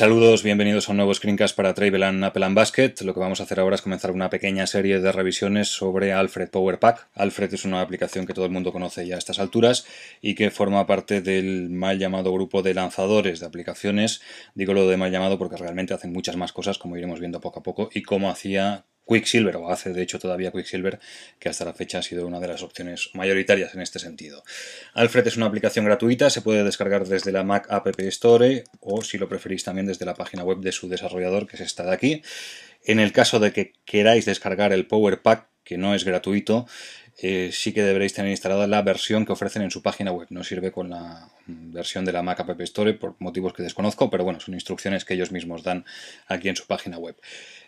Saludos, bienvenidos a un nuevo screencast para Travel and Apple and Basket. Lo que vamos a hacer ahora es comenzar una pequeña serie de revisiones sobre Alfred Power Pack. Alfred es una aplicación que todo el mundo conoce ya a estas alturas y que forma parte del mal llamado grupo de lanzadores de aplicaciones. Digo lo de mal llamado porque realmente hacen muchas más cosas, como iremos viendo poco a poco, y cómo hacía Quicksilver, o hace de hecho todavía Quicksilver, que hasta la fecha ha sido una de las opciones mayoritarias en este sentido. Alfred es una aplicación gratuita, se puede descargar desde la Mac App Store o si lo preferís también desde la página web de su desarrollador, que es esta de aquí. En el caso de que queráis descargar el Power Pack, que no es gratuito, eh, sí que deberéis tener instalada la versión que ofrecen en su página web. No sirve con la mm, versión de la Mac App Store por motivos que desconozco, pero bueno, son instrucciones que ellos mismos dan aquí en su página web.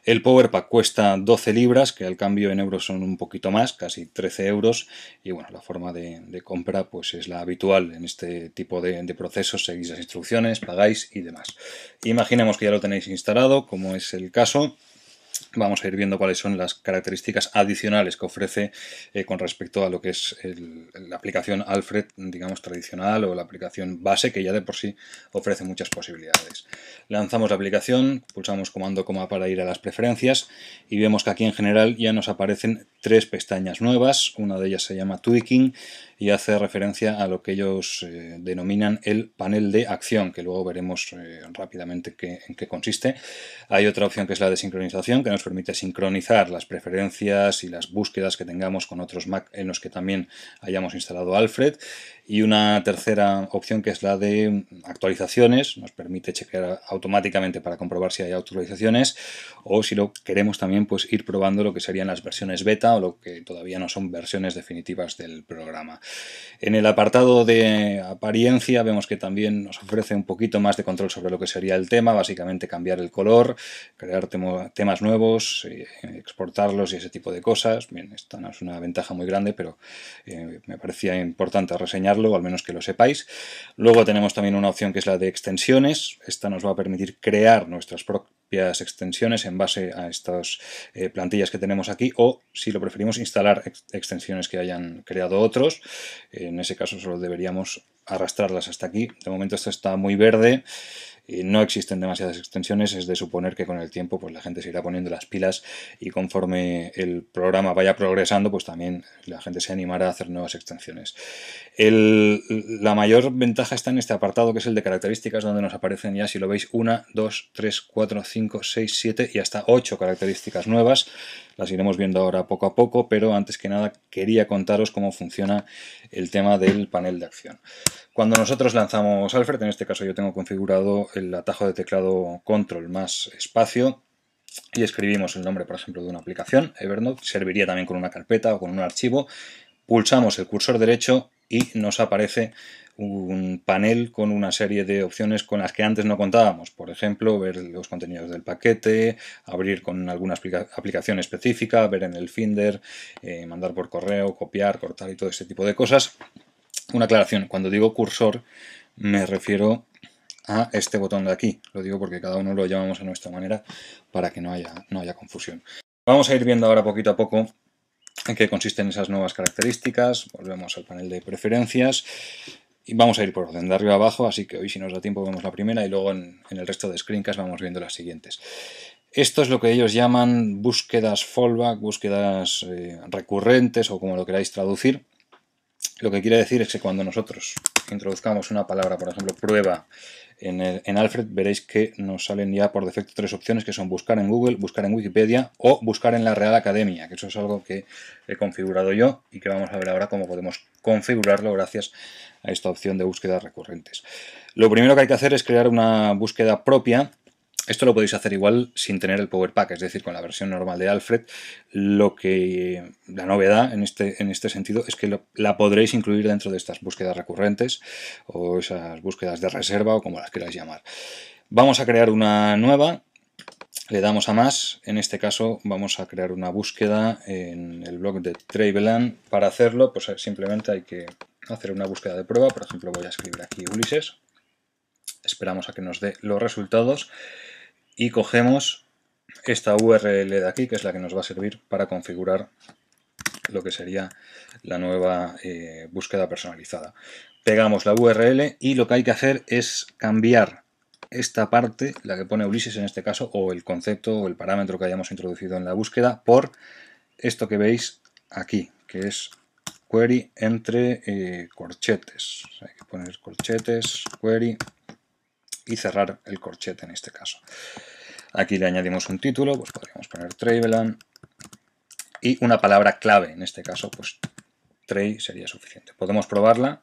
El Power Pack cuesta 12 libras, que al cambio en euros son un poquito más, casi 13 euros. Y bueno, la forma de, compra pues es la habitual en este tipo de procesos. Seguís las instrucciones, pagáis y demás. Imaginemos que ya lo tenéis instalado, como es el caso. Vamos a ir viendo cuáles son las características adicionales que ofrece eh, con respecto a lo que es la aplicación Alfred, digamos, tradicional o la aplicación base, que ya de por sí ofrece muchas posibilidades. Lanzamos la aplicación, pulsamos comando coma para ir a las preferencias y vemos que aquí en general ya nos aparecen tres pestañas nuevas, una de ellas se llama Tweaking y hace referencia a lo que ellos eh, denominan el panel de acción, que luego veremos eh, rápidamente en qué consiste. Hay otra opción que es la de sincronización, que nos permite sincronizar las preferencias y las búsquedas que tengamos con otros Mac en los que también hayamos instalado Alfred. Y una tercera opción que es la de actualizaciones, nos permite chequear automáticamente para comprobar si hay actualizaciones o si lo queremos también pues ir probando lo que serían las versiones beta o lo que todavía no son versiones definitivas del programa. En el apartado de apariencia vemos que también nos ofrece un poquito más de control sobre lo que sería el tema, básicamente cambiar el color, crear temas nuevos, eh, exportarlos y ese tipo de cosas. Bien, esta no es una ventaja muy grande, pero eh, me parecía importante reseñarlo, al menos que lo sepáis. Luego tenemos también una opción que es la de extensiones. Esta nos va a permitir crear nuestras propias extensiones en base a estas eh, plantillas que tenemos aquí o si lo preferimos instalar extensiones que hayan creado otros. En ese caso solo deberíamos arrastrarlas hasta aquí. De momento esto está muy verde no existen demasiadas extensiones, es de suponer que con el tiempo pues, la gente se irá poniendo las pilas y conforme el programa vaya progresando, pues también la gente se animará a hacer nuevas extensiones. la mayor ventaja está en este apartado que es el de características, donde nos aparecen ya, si lo veis, 1, 2, 3, 4, 5, 6, 7 y hasta 8 características nuevas las iremos viendo ahora poco a poco, pero antes que nada quería contaros cómo funciona el tema del panel de acción. Cuando nosotros lanzamos Alfred, en este caso yo tengo configurado el atajo de teclado control más espacio, y escribimos el nombre, por ejemplo, de una aplicación, Evernote, serviría también con una carpeta o con un archivo, pulsamos el cursor derecho y nos aparece un panel con una serie de opciones con las que antes no contábamos. Por ejemplo, ver los contenidos del paquete, abrir con alguna aplicación específica, ver en el Finder, eh, mandar por correo, copiar, cortar y todo ese tipo de cosas. Una aclaración, cuando digo cursor me refiero a este botón de aquí. Lo digo porque cada uno lo llamamos a nuestra manera para que no haya, no haya confusión. Vamos a ir viendo ahora poquito a poco en qué consisten esas nuevas características. Volvemos al panel de preferencias. Y vamos a ir por orden, de arriba abajo, así que hoy si nos da tiempo vemos la primera y luego en, el resto de screencast vamos viendo las siguientes. Esto es lo que ellos llaman búsquedas fallback, búsquedas eh, recurrentes o como lo queráis traducir. Lo que quiere decir es que cuando nosotros introduzcamos una palabra, por ejemplo, prueba, en, Alfred veréis que nos salen ya por defecto tres opciones que son buscar en Google, buscar en Wikipedia o buscar en la Real Academia, que eso es algo que he configurado yo y que vamos a ver ahora cómo podemos configurarlo gracias a esta opción de búsquedas recurrentes. Lo primero que hay que hacer es crear una búsqueda propia esto lo podéis hacer igual sin tener el Power Pack, es decir, con la versión normal de Alfred. Lo que la novedad en este, en este sentido es que la podréis incluir dentro de estas búsquedas recurrentes o esas búsquedas de reserva o como las queráis llamar. Vamos a crear una nueva, le damos a más, en este caso vamos a crear una búsqueda en el blog de Traveland. Para hacerlo, pues simplemente hay que hacer una búsqueda de prueba, por ejemplo voy a escribir aquí Ulises Esperamos a que nos dé los resultados y cogemos esta URL de aquí, que es la que nos va a servir para configurar lo que sería la nueva eh, búsqueda personalizada. Pegamos la URL y lo que hay que hacer es cambiar esta parte, la que pone Ulises en este caso, o el concepto o el parámetro que hayamos introducido en la búsqueda, por esto que veis aquí, que es query entre eh, corchetes. Hay que poner corchetes, query, y cerrar el corchete en este caso. Aquí le añadimos un título, pues podríamos poner Travelan y una palabra clave, en este caso pues tray sería suficiente. Podemos probarla,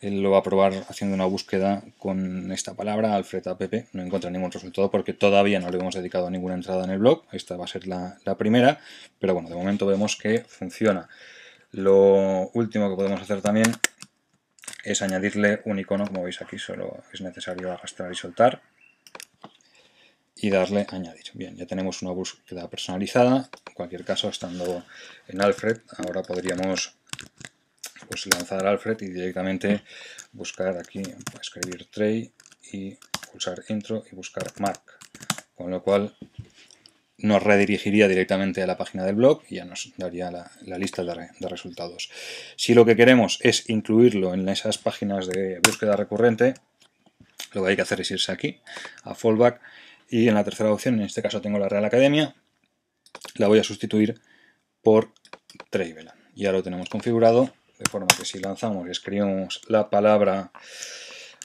él lo va a probar haciendo una búsqueda con esta palabra, Alfred App, no encuentra ningún resultado porque todavía no le hemos dedicado a ninguna entrada en el blog, esta va a ser la primera, pero bueno, de momento vemos que funciona. Lo último que podemos hacer también es añadirle un icono, como veis aquí, solo es necesario arrastrar y soltar y darle añadir. Bien, ya tenemos una búsqueda personalizada. En cualquier caso, estando en Alfred, ahora podríamos pues, lanzar Alfred y directamente buscar aquí, pues, escribir Tray y pulsar Intro y buscar Mark. Con lo cual nos redirigiría directamente a la página del blog y ya nos daría la, lista de, resultados. Si lo que queremos es incluirlo en esas páginas de búsqueda recurrente, lo que hay que hacer es irse aquí, a Fallback, y en la tercera opción, en este caso tengo la Real Academia, la voy a sustituir por Travel. Ya lo tenemos configurado, de forma que si lanzamos y escribimos la palabra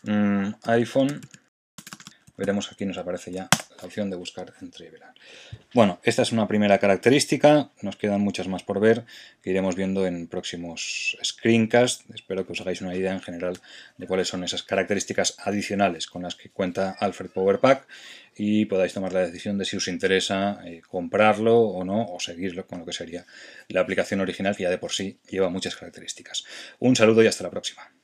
mm, iPhone, Veremos aquí nos aparece ya la opción de buscar en Trivelar. Bueno, esta es una primera característica, nos quedan muchas más por ver, que iremos viendo en próximos screencasts. Espero que os hagáis una idea en general de cuáles son esas características adicionales con las que cuenta Alfred Powerpack y podáis tomar la decisión de si os interesa eh, comprarlo o no, o seguirlo con lo que sería la aplicación original, que ya de por sí lleva muchas características. Un saludo y hasta la próxima.